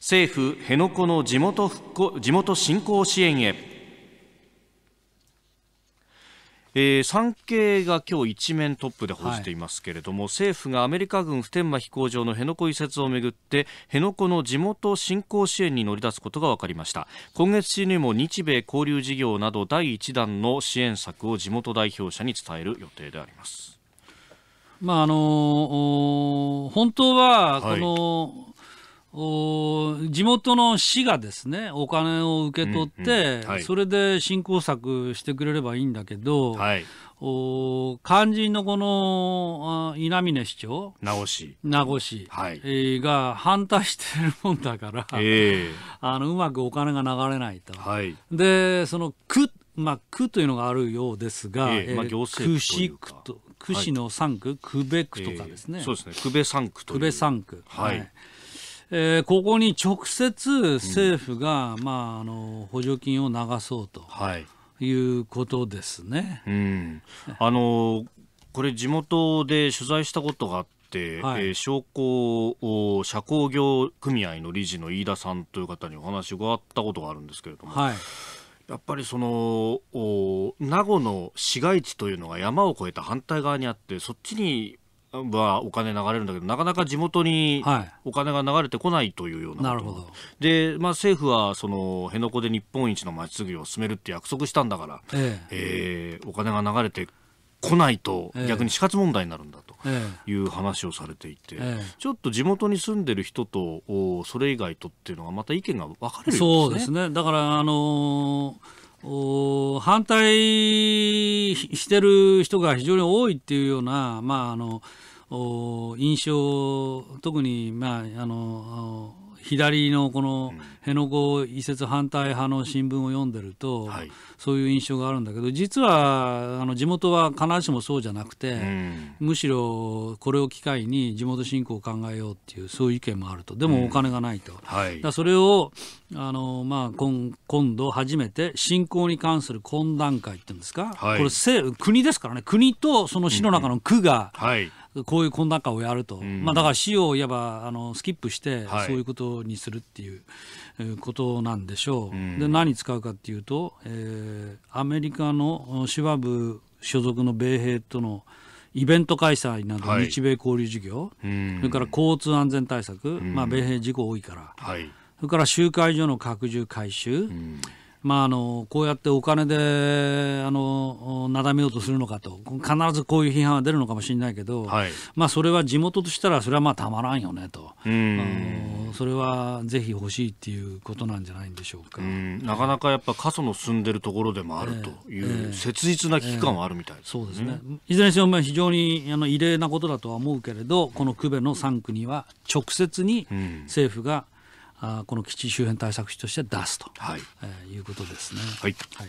政府辺野古の地元復興地元振興支援へ、えー、産経が今日一面トップで報じていますけれども、はい、政府がアメリカ軍普天間飛行場の辺野古移設をめぐって辺野古の地元振興支援に乗り出すことが分かりました今月中にも日米交流事業など第1弾の支援策を地元代表者に伝える予定であります。まああのー、本当はこの、はい地元の市がですねお金を受け取って、うんうんはい、それで振興策してくれればいいんだけど、はい、お肝心のこの稲峰市長名護市名護市、はいえー、が反対してるもんだから、えー、あのうまくお金が流れないと。はい、でその区まあ、区というのがあるようですが、えーまあ、行政区と区市の3区、はい、区部区とかですね、えー、そうですね区部3区という区部3区、はい、はいえー、ここに直接政府が、うん、まあ、あの補助金を流そうと。はいいうことですね、うん、あのこれ地元で取材したことがあってはい、えー、商工社工業組合の理事の飯田さんという方にお話を伺ったことがあるんですけれども、はい、やっぱりその名護の市街地というのが山を越えた反対側にあってそっちにはお金流れるんだけどなかなか地元にお金が流れてこないというような、はい、なるほどで、まあ、政府はその辺野古で日本一のまちづくりを進めるって約束したんだから、えええー、お金が流れてこないと逆に死活問題になるんだという話をされていて、ちょっと地元に住んでる人とそれ以外とっていうのはまた意見が分かれるようですね。そうですねだから、あのー反対してる人が非常に多いっていうような、まあ、あの印象特に、まあ、あの左のこの辺野古移設反対派の新聞を読んでると、はい、そういう印象があるんだけど実はあの地元は必ずしもそうじゃなくて、うん、むしろこれを機会に地元振興を考えようっていうそういう意見もあるとでもお金がないと、うんはい、だそれをあの、まあ、今今度初めて振興に関する懇談会っていうんですか、はい、これ国ですからね国とその市の中の区が、うん、はいこういうこ乱中をやると、うん、まあ、だから死をいわばあのスキップして、そういうことにするっていうことなんでしょう、で何使うかっていうと、えー、アメリカのシワブ所属の米兵とのイベント開催など、日米交流事業、はい、それから交通安全対策、まあ、米兵事故多いから。はいそれから集会所の拡充、改修、うん、まあ、あのこうやってお金であのなだめようとするのかと、必ずこういう批判は出るのかもしれないけど、はい、まあ、それは地元としたら、それはまあたまらんよねと、それはぜひ欲しいっていうことなんじゃないんでしょうかなかなかやっぱ過疎の住んでるところでもあるという、切実な危機感はあるみたいです、ねえーえー、そうですね、いずれにせよ、非常にあの異例なことだとは思うけれど、この久米の3区には直接に政府が、うんあこの基地周辺対策費として出すと、はいえー、いうことですね。はい、はい